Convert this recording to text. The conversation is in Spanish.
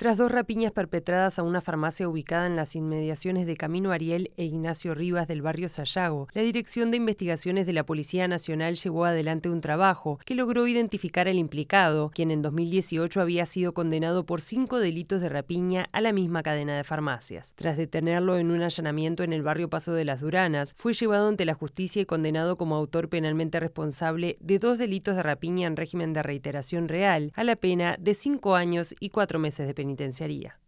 tras dos rapiñas perpetradas a una farmacia ubicada en las inmediaciones de Camino Ariel e Ignacio Rivas del barrio Sayago, la Dirección de Investigaciones de la Policía Nacional llevó adelante un trabajo que logró identificar al implicado, quien en 2018 había sido condenado por cinco delitos de rapiña a la misma cadena de farmacias. Tras detenerlo en un allanamiento en el barrio Paso de las Duranas, fue llevado ante la justicia y condenado como autor penalmente responsable de dos delitos de rapiña en régimen de reiteración real a la pena de cinco años y cuatro meses de penitencia penitenciaría.